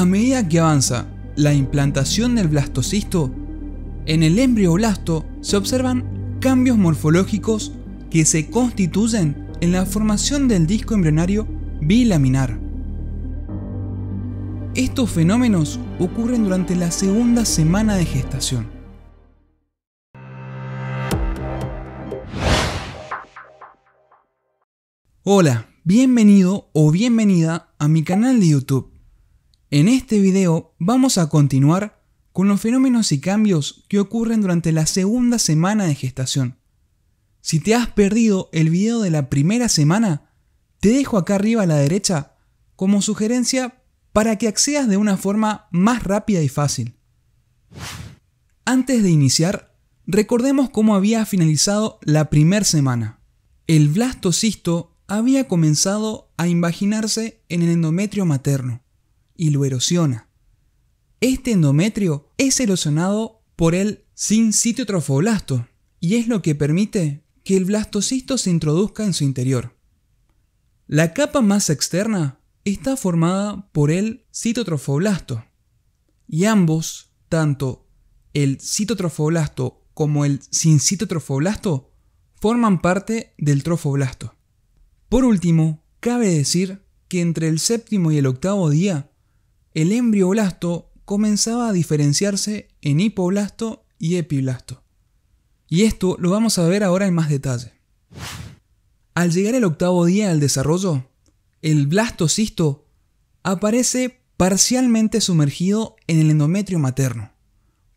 A medida que avanza la implantación del blastocisto, en el embrioblasto se observan cambios morfológicos que se constituyen en la formación del disco embrionario bilaminar. Estos fenómenos ocurren durante la segunda semana de gestación. Hola, bienvenido o bienvenida a mi canal de YouTube. En este video vamos a continuar con los fenómenos y cambios que ocurren durante la segunda semana de gestación. Si te has perdido el video de la primera semana, te dejo acá arriba a la derecha como sugerencia para que accedas de una forma más rápida y fácil. Antes de iniciar, recordemos cómo había finalizado la primera semana. El blastocisto había comenzado a imaginarse en el endometrio materno y lo erosiona. Este endometrio es erosionado por el sincitotrofoblasto y es lo que permite que el blastocisto se introduzca en su interior. La capa más externa está formada por el citotrofoblasto y ambos, tanto el citotrofoblasto como el sincitotrofoblasto, forman parte del trofoblasto. Por último, cabe decir que entre el séptimo y el octavo día el embrioblasto comenzaba a diferenciarse en hipoblasto y epiblasto. Y esto lo vamos a ver ahora en más detalle. Al llegar el octavo día del desarrollo, el blastocisto aparece parcialmente sumergido en el endometrio materno.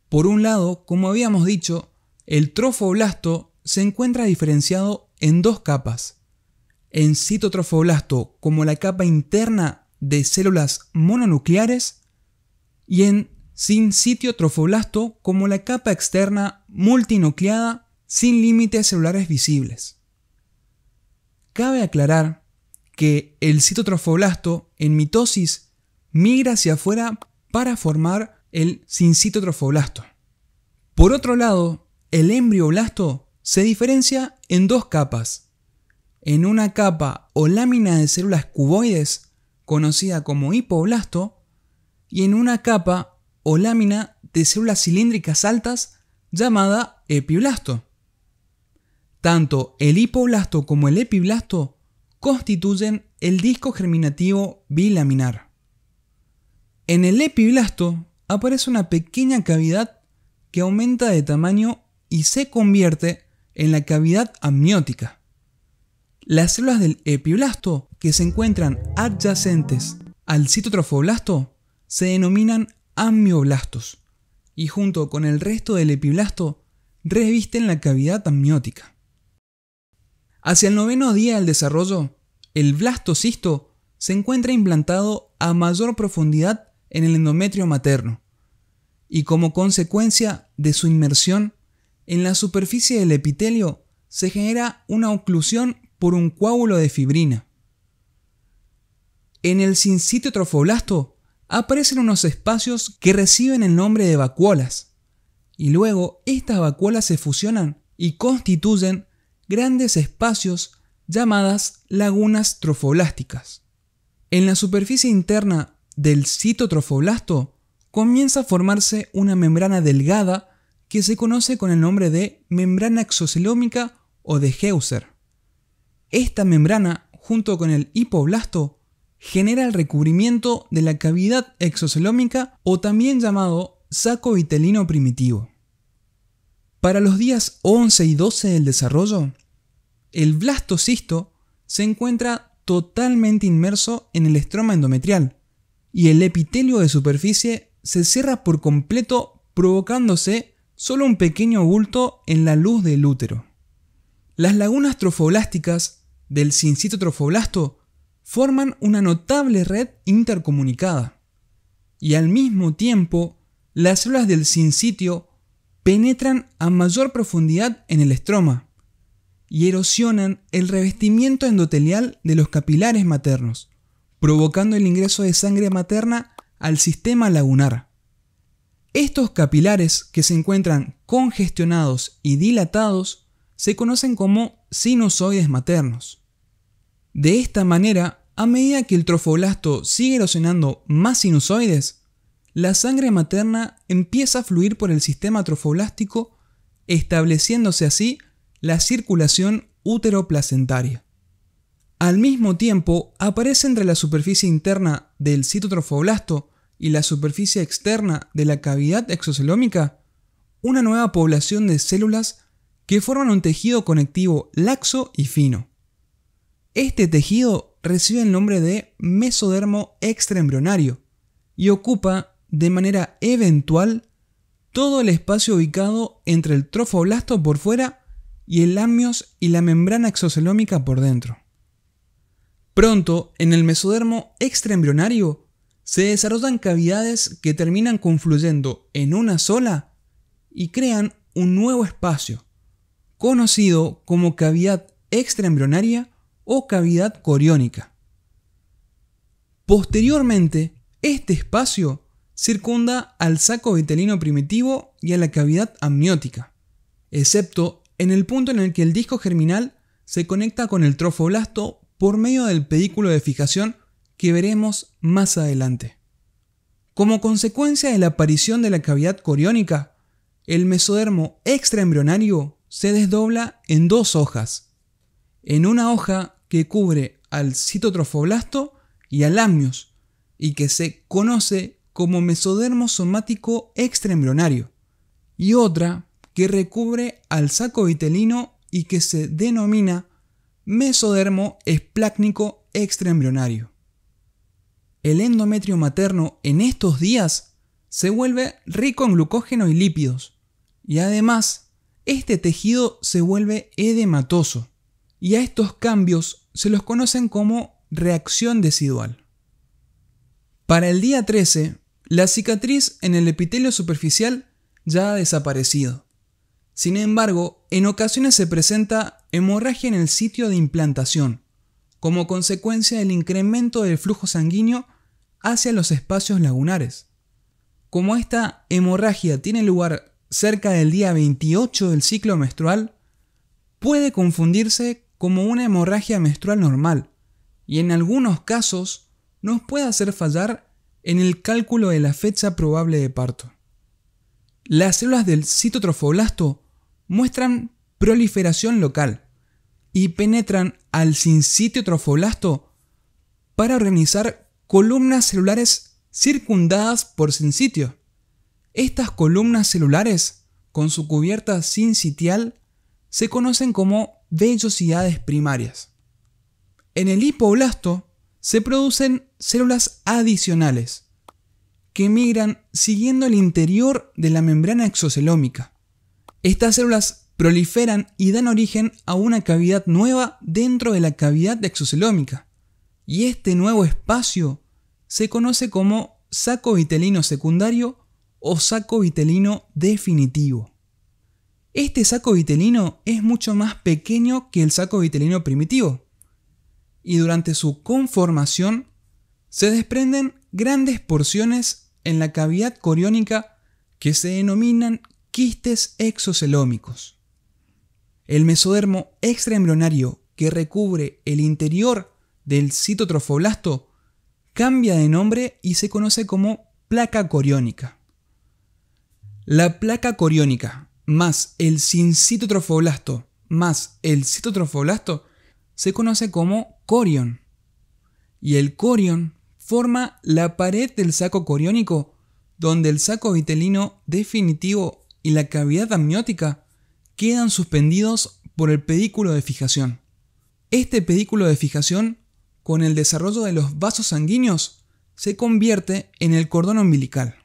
Por un lado, como habíamos dicho, el trofoblasto se encuentra diferenciado en dos capas. En citotrofoblasto como la capa interna de células mononucleares y en sin sitio como la capa externa multinucleada sin límites celulares visibles. Cabe aclarar que el citotrofoblasto en mitosis migra hacia afuera para formar el sincitotrofoblasto. Por otro lado, el embrioblasto se diferencia en dos capas. En una capa o lámina de células cuboides conocida como hipoblasto, y en una capa o lámina de células cilíndricas altas llamada epiblasto. Tanto el hipoblasto como el epiblasto constituyen el disco germinativo bilaminar. En el epiblasto aparece una pequeña cavidad que aumenta de tamaño y se convierte en la cavidad amniótica. Las células del epiblasto que se encuentran adyacentes al citotrofoblasto se denominan amnioblastos y junto con el resto del epiblasto revisten la cavidad amniótica. Hacia el noveno día del desarrollo, el blastocisto se encuentra implantado a mayor profundidad en el endometrio materno y como consecuencia de su inmersión en la superficie del epitelio se genera una oclusión por un coágulo de fibrina. En el sincitio trofoblasto aparecen unos espacios que reciben el nombre de vacuolas, y luego estas vacuolas se fusionan y constituyen grandes espacios llamadas lagunas trofoblásticas. En la superficie interna del citotrofoblasto comienza a formarse una membrana delgada que se conoce con el nombre de membrana exocelómica o de Heuser. Esta membrana, junto con el hipoblasto, genera el recubrimiento de la cavidad exocelómica o también llamado saco vitelino primitivo. Para los días 11 y 12 del desarrollo, el blastocisto se encuentra totalmente inmerso en el estroma endometrial y el epitelio de superficie se cierra por completo provocándose solo un pequeño bulto en la luz del útero. Las lagunas trofoblásticas del trofoblasto forman una notable red intercomunicada. Y al mismo tiempo, las células del sincitio penetran a mayor profundidad en el estroma y erosionan el revestimiento endotelial de los capilares maternos, provocando el ingreso de sangre materna al sistema lagunar. Estos capilares que se encuentran congestionados y dilatados se conocen como sinusoides maternos. De esta manera, a medida que el trofoblasto sigue erosionando más sinusoides, la sangre materna empieza a fluir por el sistema trofoblástico, estableciéndose así la circulación útero-placentaria. Al mismo tiempo, aparece entre la superficie interna del citotrofoblasto y la superficie externa de la cavidad exocelómica una nueva población de células que forman un tejido conectivo laxo y fino. Este tejido recibe el nombre de mesodermo extraembrionario y ocupa de manera eventual todo el espacio ubicado entre el trofoblasto por fuera y el amnios y la membrana exocelómica por dentro. Pronto, en el mesodermo extraembrionario, se desarrollan cavidades que terminan confluyendo en una sola y crean un nuevo espacio, conocido como cavidad extraembrionaria o cavidad coriónica. Posteriormente, este espacio circunda al saco vitelino primitivo y a la cavidad amniótica, excepto en el punto en el que el disco germinal se conecta con el trofoblasto por medio del pedículo de fijación que veremos más adelante. Como consecuencia de la aparición de la cavidad coriónica, el mesodermo extraembrionario se desdobla en dos hojas. En una hoja que cubre al citotrofoblasto y al amnios, y que se conoce como mesodermo somático extraembrionario, y otra que recubre al saco vitelino y que se denomina mesodermo esplácnico extraembrionario. El endometrio materno en estos días se vuelve rico en glucógeno y lípidos, y además este tejido se vuelve edematoso, y a estos cambios se los conocen como reacción decidual. Para el día 13, la cicatriz en el epitelio superficial ya ha desaparecido. Sin embargo, en ocasiones se presenta hemorragia en el sitio de implantación, como consecuencia del incremento del flujo sanguíneo hacia los espacios lagunares. Como esta hemorragia tiene lugar cerca del día 28 del ciclo menstrual, puede confundirse como una hemorragia menstrual normal y en algunos casos nos puede hacer fallar en el cálculo de la fecha probable de parto. Las células del citotrofoblasto muestran proliferación local y penetran al sincitiotrofoblasto para organizar columnas celulares circundadas por sincitio. Estas columnas celulares, con su cubierta sincitial, se conocen como vellosidades primarias. En el hipoblasto se producen células adicionales que migran siguiendo el interior de la membrana exocelómica. Estas células proliferan y dan origen a una cavidad nueva dentro de la cavidad exocelómica. Y este nuevo espacio se conoce como saco vitelino secundario o saco vitelino definitivo. Este saco vitelino es mucho más pequeño que el saco vitelino primitivo y durante su conformación se desprenden grandes porciones en la cavidad coriónica que se denominan quistes exocelómicos. El mesodermo extraembrionario que recubre el interior del citotrofoblasto cambia de nombre y se conoce como placa coriónica. La placa coriónica más el sincitotrofoblasto más el citotrofoblasto se conoce como corión. Y el corión forma la pared del saco coriónico, donde el saco vitelino definitivo y la cavidad amniótica quedan suspendidos por el pedículo de fijación. Este pedículo de fijación, con el desarrollo de los vasos sanguíneos, se convierte en el cordón umbilical.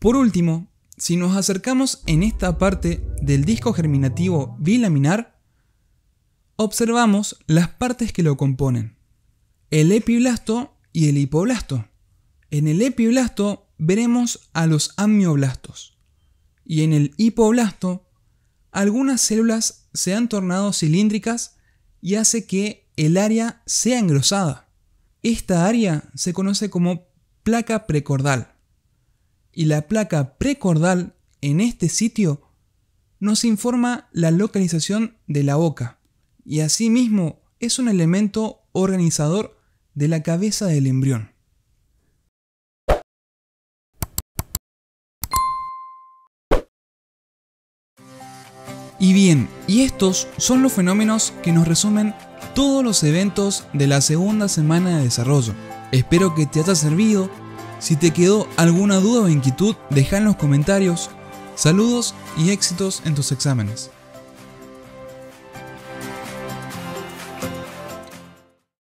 Por último, si nos acercamos en esta parte del disco germinativo bilaminar, observamos las partes que lo componen. El epiblasto y el hipoblasto. En el epiblasto veremos a los amnioblastos y en el hipoblasto algunas células se han tornado cilíndricas y hace que el área sea engrosada. Esta área se conoce como placa precordal y la placa precordal en este sitio nos informa la localización de la boca y asimismo es un elemento organizador de la cabeza del embrión. Y bien, y estos son los fenómenos que nos resumen todos los eventos de la segunda semana de desarrollo. Espero que te haya servido si te quedó alguna duda o inquietud, deja en los comentarios. Saludos y éxitos en tus exámenes.